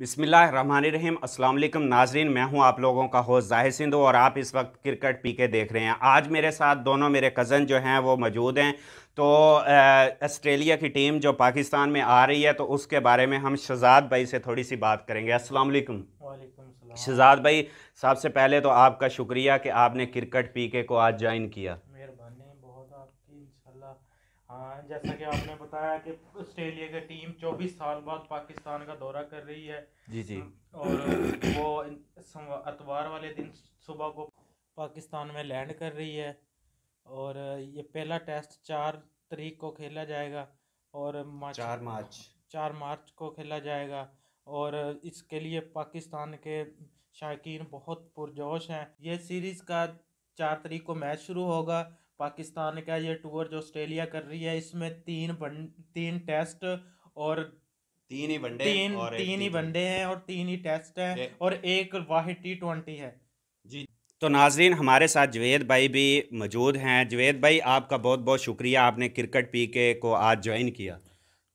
बिसमीम अल्लाम नाजरीन मैं हूं आप लोगों का होस्ट जाहिर सिंधु और आप इस वक्त क्रिकेट पी के देख रहे हैं आज मेरे साथ दोनों मेरे कज़न जो हैं वो मौजूद हैं तो ऑस्ट्रेलिया की टीम जो पाकिस्तान में आ रही है तो उसके बारे में हम शहजाद भाई से थोड़ी सी बात करेंगे अस्सलाम वालेकुम शहजाद भाई सबसे पहले तो आपका शुक्रिया कि आपने क्रिकेट पी के को आज ज्वाइन किया मेहरबानी बहुत आपकी हाँ जैसा कि आपने बताया कि ऑस्ट्रेलिया की टीम 24 साल बाद पाकिस्तान का दौरा कर रही है जी जी और वो अतवार वाले दिन सुबह को पाकिस्तान में लैंड कर रही है और ये पहला टेस्ट चार तरीक को खेला जाएगा और मार्च चार मार्च चार मार्च को खेला जाएगा और इसके लिए पाकिस्तान के शायकीन बहुत पुरजोश हैं ये सीरीज़ का चार तरीक को मैच शुरू होगा पाकिस्तान का ये टूर जो ऑस्ट्रेलिया कर रही है इसमें तीन बन, तीन टेस्ट और तीन ही वनडे तीन और तीन ही वनडे हैं और तीन ही टेस्ट हैं और एक वाहिद टी ट्वेंटी है जी तो नाजरीन हमारे साथ जवेद भाई भी मौजूद हैं जवेद भाई आपका बहुत बहुत शुक्रिया आपने क्रिकेट पी के को आज ज्वाइन किया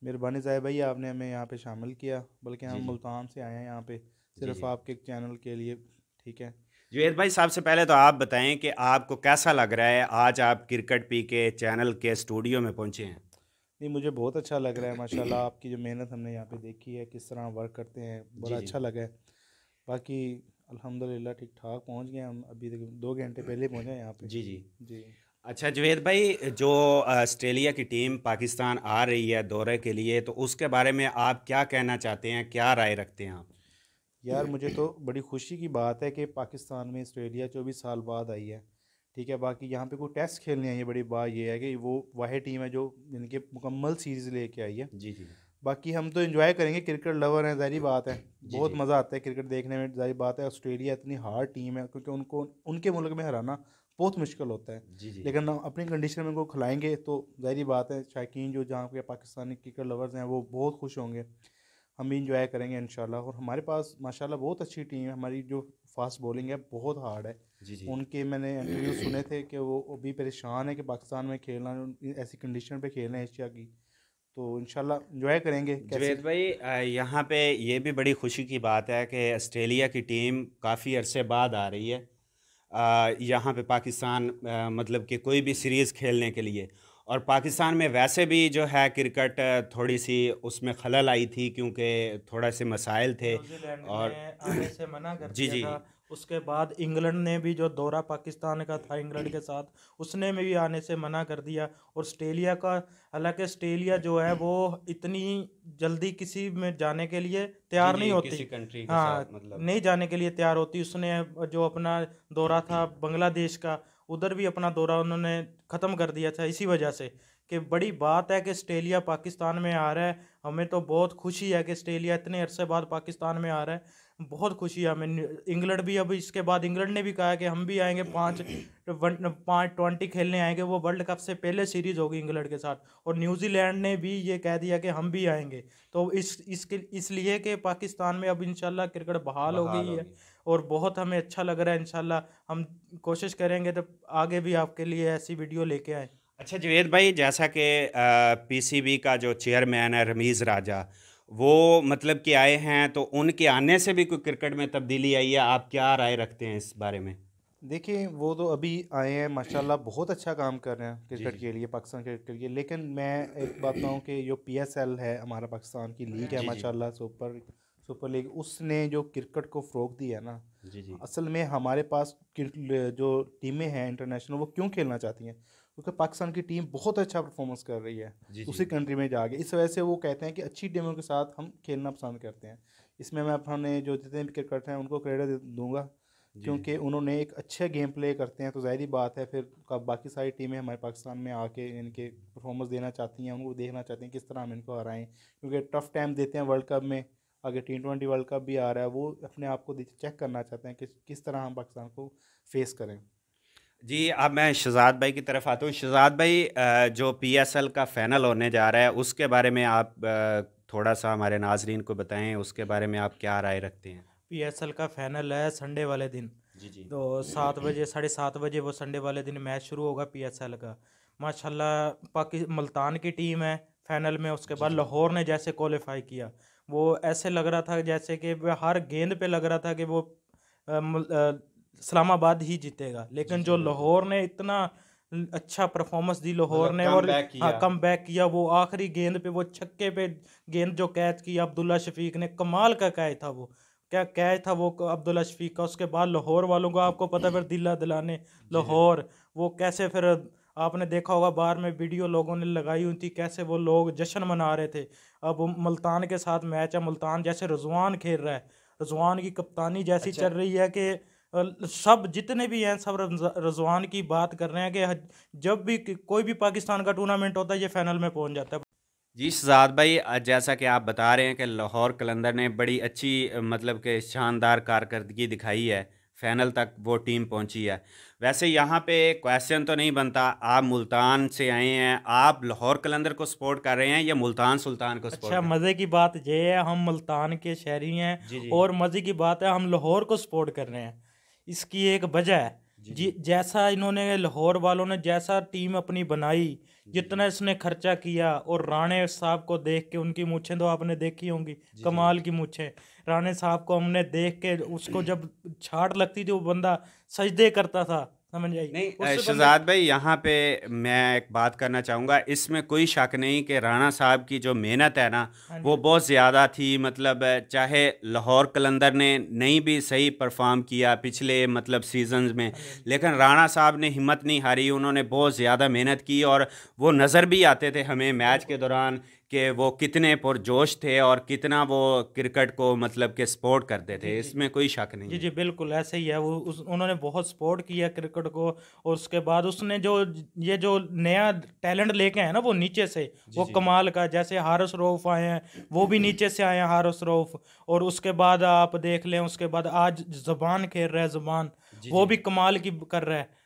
मेहरबानी ज़ाय भाई आपने हमें यहाँ पे शामिल किया बल्कि हम मुल्तान से आए हैं यहाँ पे सिर्फ आपके चैनल के लिए ठीक है जुवेद भाई साहब से पहले तो आप बताएं कि आपको कैसा लग रहा है आज आप क्रिकेट पी के चैनल के स्टूडियो में पहुंचे हैं नहीं मुझे बहुत अच्छा लग रहा है माशाल्लाह आपकी जो मेहनत हमने यहाँ पे देखी है किस तरह वर्क करते हैं बड़ा अच्छा लगा है बाकी अल्हम्दुलिल्लाह ठीक ठाक पहुँच गए हम अभी तक दो घंटे पहले पहुँचे यहाँ पे जी जी जी अच्छा जुवेद भाई जो ऑस्ट्रेलिया की टीम पाकिस्तान आ रही है दौरे के लिए तो उसके बारे में आप क्या कहना चाहते हैं क्या राय रखते हैं आप यार मुझे तो बड़ी खुशी की बात है कि पाकिस्तान में ऑस्ट्रेलिया चौबीस साल बाद आई है ठीक है बाकी यहाँ पे कोई टेस्ट खेलने आई है बड़ी बात ये है कि वो वाहि टीम है जो इनके मुकम्मल सीरीज़ लेके आई है जी जी बाकी हम तो इन्जॉय करेंगे क्रिकेट लवर हैं जहरी बात है बहुत मज़ा आता है क्रिकेट देखने में जहरी बात है ऑस्ट्रेलिया इतनी हार्ड टीम है क्योंकि उनको उनके मुल्क में हराना बहुत मुश्किल होता है जी जी लेकिन हम अपनी कंडीशन में उनको खिलाएंगे तो जारी बात है शायक जो जहाँ के पाकिस्तानी क्रिकेट लवर्स हैं वो बहुत खुश होंगे हम भी इंजॉय करेंगे इन और हमारे पास माशा बहुत अच्छी टीम है हमारी जो फास्ट बॉलिंग है बहुत हार्ड है जी जी। उनके मैंने इंटरव्यू सुने थे कि वो अभी परेशान है कि पाकिस्तान में खेलना ऐसी कंडीशन पे खेलना है एशिया की तो इनशाला इंजॉय करेंगे जवेद भाई यहाँ पे ये भी बड़ी खुशी की बात है कि ऑस्ट्रेलिया की टीम काफ़ी अरसे बाद आ रही है यहाँ पे पाकिस्तान मतलब कि कोई भी सीरीज़ खेलने के लिए और पाकिस्तान में वैसे भी जो है क्रिकेट थोड़ी सी उसमें खलल आई थी क्योंकि थोड़ा से मसाइल थे और से मना कर जी जी उसके बाद इंग्लैंड ने भी जो दौरा पाकिस्तान का था इंग्लैंड के साथ उसने में भी आने से मना कर दिया और ऑस्ट्रेलिया का हालांकि ऑस्ट्रेलिया जो है वो इतनी जल्दी किसी में जाने के लिए तैयार नहीं होती किसी कंट्री के हाँ मतलब नहीं जाने के लिए तैयार होती उसने जो अपना दौरा था बांग्लादेश का उधर भी अपना दौरा उन्होंने ख़त्म कर दिया था इसी वजह से कि बड़ी बात है कि आस्ट्रेलिया पाकिस्तान में आ रहा है हमें तो बहुत खुशी है कि आस्ट्रेलिया इतने अरसे बाद पाकिस्तान में आ रहा है बहुत खुशी है हमें इंग्लैंड भी अब इसके बाद इंग्लैंड ने भी कहा कि हम भी आएंगे पाँच पाँच ट्वेंटी खेलने आएंगे वो वर्ल्ड कप से पहले सीरीज़ होगी इंग्लैंड के साथ और न्यूजीलैंड ने भी ये कह दिया कि हम भी आएंगे तो इस इसके इसलिए कि पाकिस्तान में अब इंशाल्लाह क्रिकेट बहाल हो गई है और बहुत हमें अच्छा लग रहा है इन हम कोशिश करेंगे तो आगे भी आपके लिए ऐसी वीडियो लेके आए अच्छा जवेद भाई जैसा कि पीसीबी का जो चेयरमैन है रमीज़ राजा वो मतलब कि आए हैं तो उनके आने से भी कोई क्रिकेट में तब्दीली आई है आप क्या राय रखते हैं इस बारे में देखिए वो तो अभी आए हैं माशाल्लाह बहुत अच्छा काम कर रहे हैं क्रिकेट के लिए पाकिस्तान क्रिकेट के लिए लेकिन मैं एक बात कहूँ कि जो पीएसएल है हमारा पाकिस्तान की लीग है माशाल्लाह सुपर सुपर लीग उसने जो क्रिकेट को फ़रोग दिया है ना जी जी असल में हमारे पास जो टीमें हैं इंटरनेशनल वो क्यों खेलना चाहती हैं क्योंकि पाकिस्तान की टीम बहुत अच्छा परफॉर्मेंस कर रही है जी उसी कंट्री में जाके इस वजह से वो कहते हैं कि अच्छी टीमों के साथ हम खेलना पसंद करते हैं इसमें मैं अपने जो जितने भी क्रिकेट हैं उनको क्रेडिट दूंगा क्योंकि उन्होंने एक अच्छे गेम प्ले करते हैं तो ज़ाहरी बात है फिर बाकी सारी टीमें हमारे पाकिस्तान में आके इनके परफॉर्मेंस देना चाहती हैं उनको देखना चाहती हैं किस तरह हम इनको हराएं क्योंकि टफ़ टाइम देते हैं वर्ल्ड कप में आगे टी ट्वेंटी वर्ल्ड कप भी आ रहा है वो अपने आप को चेक करना चाहते हैं कि किस तरह हम पाकिस्तान को फेस करें जी अब मैं शहजाद भाई की तरफ आता हूँ शहजाद भाई जो पीएसएल का फाइनल होने जा रहा है उसके बारे में आप थोड़ा सा हमारे नाजरीन को बताएं उसके बारे में आप क्या राय रखते हैं पीएसएल का फाइनल है संडे वाले दिन जी जी तो सात बजे साढ़े सात बजे वो संडे वाले दिन मैच शुरू होगा पीएसएल का माशाल्लाह पाकि मुल्तान की टीम है फाइनल में उसके बाद लाहौर ने जैसे क्वालिफाई किया वो ऐसे लग रहा था जैसे कि हर गेंद पे लग रहा था कि वो इस्लामाबाद ही जीतेगा लेकिन जो लाहौर ने इतना अच्छा परफॉर्मेंस दी लाहौर मतलब ने और हाँ कम बैक किया वो आखिरी गेंद पे वो छक्के पे गेंद जो कैच की अब्दुल्ला शफीक ने कमाल का कैच था वो क्या कैच था वो अब्दुल्ला शफीक का उसके बाद लाहौर वालों को आपको पता फिर दिला दिलाने लाहौर वो कैसे फिर आपने देखा होगा बाहर में वीडियो लोगों ने लगाई हुई थी कैसे वो लोग जश्न मना रहे थे अब मुल्तान के साथ मैच है मुल्तान जैसे रजवान खेल रहा है रजवान की कप्तानी जैसी अच्छा। चल रही है कि सब जितने भी हैं सब रजवान की बात कर रहे हैं कि जब भी कोई भी पाकिस्तान का टूर्नामेंट होता है ये फाइनल में पहुंच जाता है जी शजाद भाई जैसा कि आप बता रहे हैं कि लाहौर कलंदर ने बड़ी अच्छी मतलब के शानदार कारकर्दगी दिखाई है फ़ाइनल तक वो टीम पहुंची है वैसे यहाँ पे क्वेश्चन तो नहीं बनता आप मुल्तान से आए हैं आप लाहौर कलंदर को सपोर्ट कर रहे हैं या मुल्तान सुल्तान को सपोर्ट अच्छा मज़े की बात ये है हम मुल्तान के शहरी हैं और मज़े की बात है हम लाहौर को सपोर्ट कर रहे हैं इसकी एक वजह है जी जैसा इन्होंने लाहौर वालों ने जैसा टीम अपनी बनाई जितना इसने खर्चा किया और राणे साहब को देख के उनकी मूछें तो आपने देखी होंगी कमाल की मूछें राणे साहब को हमने देख के उसको जब छाट लगती थी वो बंदा सजदे करता था समझ आई नहीं शहजाद भाई यहाँ पे मैं एक बात करना चाहूँगा इसमें कोई शक नहीं कि राणा साहब की जो मेहनत है ना हाँ वो बहुत ज़्यादा थी मतलब चाहे लाहौर कलंदर ने नहीं भी सही परफॉर्म किया पिछले मतलब सीजन में हाँ लेकिन राणा साहब ने हिम्मत नहीं हारी उन्होंने बहुत ज़्यादा मेहनत की और वो नज़र भी आते थे हमें मैच के दौरान कि वो कितने पुरजोश थे और कितना वो क्रिकेट को मतलब के सपोर्ट करते थे इसमें कोई शक नहीं जी जी बिल्कुल ऐसे ही है वो उस उन्होंने बहुत सपोर्ट किया क्रिकेट को और उसके बाद उसने जो ये जो नया टैलेंट लेके आए ना वो नीचे से जी, वो जी, कमाल का जैसे हारस रऊफ आए हैं वो भी नीचे से आए हैं हारस रऊफ और उसके बाद आप देख लें उसके बाद आज जबान खेल रहा है जबान वो भी कमाल की कर रहा है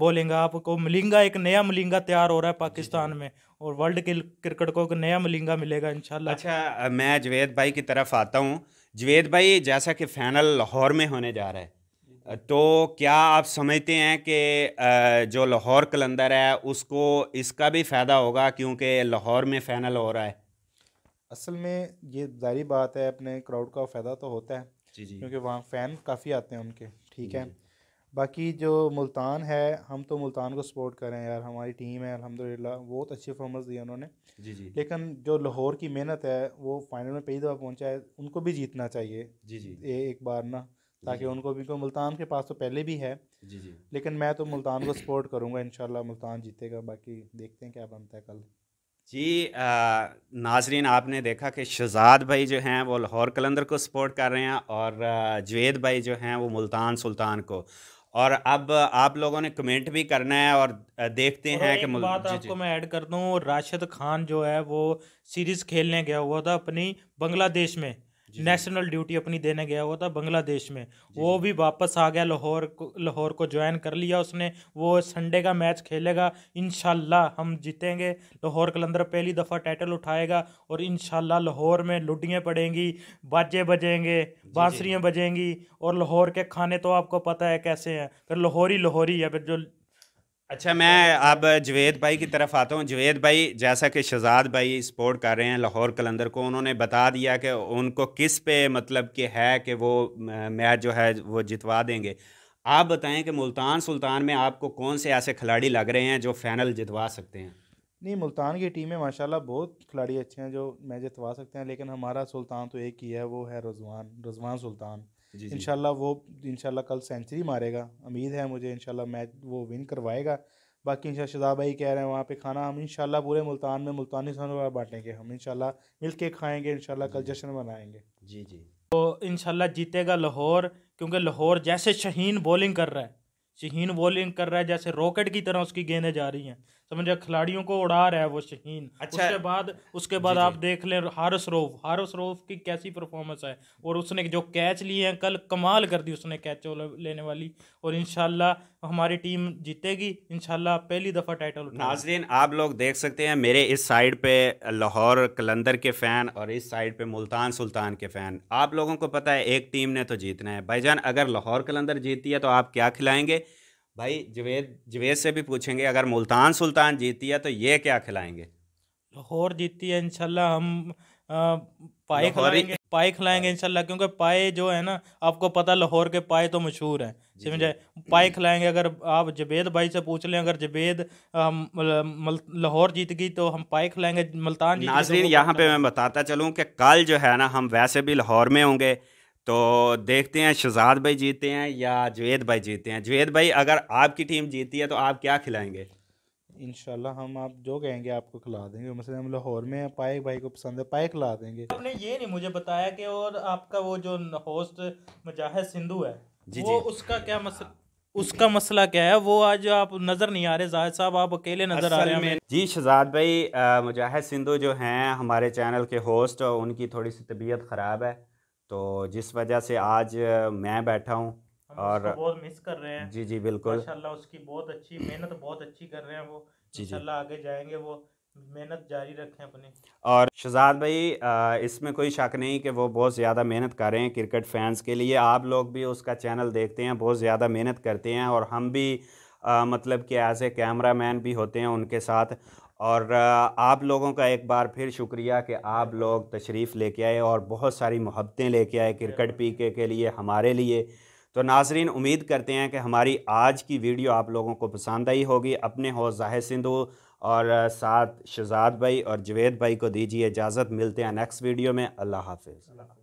बोलेंगे आपको मलिंगा एक नया मलिंगा तैयार हो रहा है पाकिस्तान में और वर्ल्ड के क्रिकेट को एक नया मलिंगा मिलेगा इन अच्छा मैं जवेद भाई की तरफ आता हूँ जवेद भाई जैसा कि फाइनल लाहौर में होने जा रहा है तो क्या आप समझते हैं कि जो लाहौर कलंदर है उसको इसका भी फ़ायदा होगा क्योंकि लाहौर में फाइनल हो रहा है असल में ये जारी बात है अपने क्राउड का फ़ायदा तो होता है जी जी क्योंकि वहाँ फ़ैन काफ़ी आते हैं उनके ठीक है बाकी जो मुल्तान है हम तो मुल्तान को सपोर्ट कर रहे हैं यार हमारी टीम है अलहमदिल्ला बहुत अच्छे परफॉर्मेंस दिए उन्होंने जी जी लेकिन जो लाहौर की मेहनत है वो फाइनल में पहली दफ़ा पहुंचा है उनको भी जीतना चाहिए जी जी ए, एक बार ना ताकि उनको भी क्योंकि मुल्तान के पास तो पहले भी है जी जी लेकिन मैं तो मुल्तान को सपोर्ट करूँगा इन मुल्तान जीतेगा बाकी देखते हैं क्या बनता है कल जी आ, नाजरीन आपने देखा कि शहजाद भाई जो हैं वो लाहौर कलंदर को सपोर्ट कर रहे हैं और जवेद भाई जो हैं वो मुल्तान सुल्तान को और अब आप लोगों ने कमेंट भी करना है और देखते और हैं कि बात आपको मैं ऐड कर दूं राशिद खान जो है वो सीरीज खेलने गया हुआ था अपनी बांग्लादेश में नेशनल ड्यूटी अपनी देने गया हुआ था बांग्लादेश में वो भी वापस आ गया लाहौर को लाहौर को ज्वाइन कर लिया उसने वो संडे का मैच खेलेगा इन हम जीतेंगे लाहौर कलंदर पहली दफ़ा टाइटल उठाएगा और इन लाहौर में लुडियाँ पड़ेंगी बाजे बजेंगे बांसुरियाँ बजेंगी और लाहौर के खाने तो आपको पता है कैसे हैं फिर लाहौरी लाहौरी या फिर जो अच्छा मैं अब जवेद भाई की तरफ आता हूँ जवेद भाई जैसा कि शहजाद भाई सपोर्ट कर रहे हैं लाहौर कलंदर को उन्होंने बता दिया कि उनको किस पे मतलब कि है कि वो मैच जो है वो जितवा देंगे आप बताएं कि मुल्तान सुल्तान में आपको कौन से ऐसे खिलाड़ी लग रहे हैं जो फाइनल जितवा सकते हैं नहीं मुल्तान की टीम में बहुत खिलाड़ी अच्छे हैं जो मैच जितवा सकते हैं लेकिन हमारा सुल्तान तो एक ही है वो है रजवान रजवान सुल्तान इन वो इन कल सेंचुरी मारेगा उम्मीद है मुझे इन मैच वो विन करवाएगा बाकी इन शाह भाई कह रहे हैं वहाँ पे खाना हम इन पूरे मुल्तान में मुल्तानी खानों बांटेंगे हम इन मिल के खाएँगे इन कल जश्न मनाएंगे जी जी तो इन जीतेगा लाहौर क्योंकि लाहौर जैसे शहीन बॉलिंग कर रहा है शहीन बॉलिंग कर रहा है जैसे रॉकेट की तरह उसकी गेंदें जा रही हैं समझे खिलाड़ियों को उड़ा रहा है वो शहीन अच्छा उसके बाद उसके बाद आप देख लें हारस रोफ हारस रोफ की कैसी परफॉर्मेंस है और उसने जो कैच लिए हैं कल कमाल कर दी उसने कैचों लेने वाली और इन हमारी टीम जीतेगी इनशाला पहली दफ़ा टाइटल नाजरीन आप लोग देख सकते हैं मेरे इस साइड पे लाहौर कलंदर के फ़ैन और इस साइड पे मुल्तान सुल्तान के फ़ैन आप लोगों को पता है एक टीम ने तो जीतना है भाईजान अगर लाहौर कलंदर जीती है तो आप क्या खिलाएंगे भाई जुवेद जुवेद से भी पूछेंगे अगर मुल्तान सुल्तान जीती है तो ये क्या खिलाएंगे लाहौर जीती है इनशाला हम पाए खिलाएंगे पाए खिलाएंगे इनशाला क्योंकि पाए जो है ना आपको पता लाहौर के पाए तो मशहूर हैं समझे पाए खिलाएंगे अगर आप जबेद भाई से पूछ लें अगर जबेद लाहौर जीत गई तो हम पाए खिलाएंगे मुल्तान तो नाजरीन तो यहाँ पे मैं बताता चलूँ कि कल जो है ना हम वैसे भी लाहौर में होंगे तो देखते हैं शहजाद भाई जीते हैं या जुवेद भाई जीते हैं जुवेद भाई अगर आपकी टीम जीती है तो आप क्या खिलाएंगे इनशाला हम आप जो कहेंगे आपको खिला देंगे मसलन हम लाहौर में पाए भाई को पसंद है पाए खिला देंगे आपने ये नहीं मुझे बताया कि और आपका वो जो होस्ट मुजाहिद सिंधु है जी वो जी। उसका क्या मसला उसका मसला क्या है वो आज आप नज़र नहीं आ रहे जाहिद साहब आप अकेले नज़र आ रहे हैं जी शहजाद भाई मुजाहिद सिंधु जो हैं हमारे चैनल के होस्ट उनकी थोड़ी सी तबीयत ख़राब है तो जिस वजह से आज मैं बैठा हूँ और बहुत मिस कर रहे हैं जी जी बिल्कुल माशाल्लाह उसकी बहुत अच्छी मेहनत बहुत अच्छी कर रहे हैं वो जी जी आगे जाएंगे वो मेहनत जारी रखें अपनी और शहजाद भाई इसमें कोई शक नहीं कि वो बहुत ज़्यादा मेहनत कर रहे हैं क्रिकेट फैंस के लिए आप लोग भी उसका चैनल देखते हैं बहुत ज़्यादा मेहनत करते हैं और हम भी आ, मतलब कि एज ए कैमरा मैन भी होते हैं उनके साथ और आप लोगों का एक बार फिर शुक्रिया कि आप लोग तशरीफ़ लेके आए और बहुत सारी मोहब्बतें लेके आए क्रिकेट पीके के लिए हमारे लिए तो नाजरीन उम्मीद करते हैं कि हमारी आज की वीडियो आप लोगों को पसंद आई होगी अपने हो जाहिर सिंधु और साथ शहजाद भाई और जवेद भाई को दीजिए इजाज़त मिलते हैं नेक्स्ट वीडियो में अल्लाह हाफिज़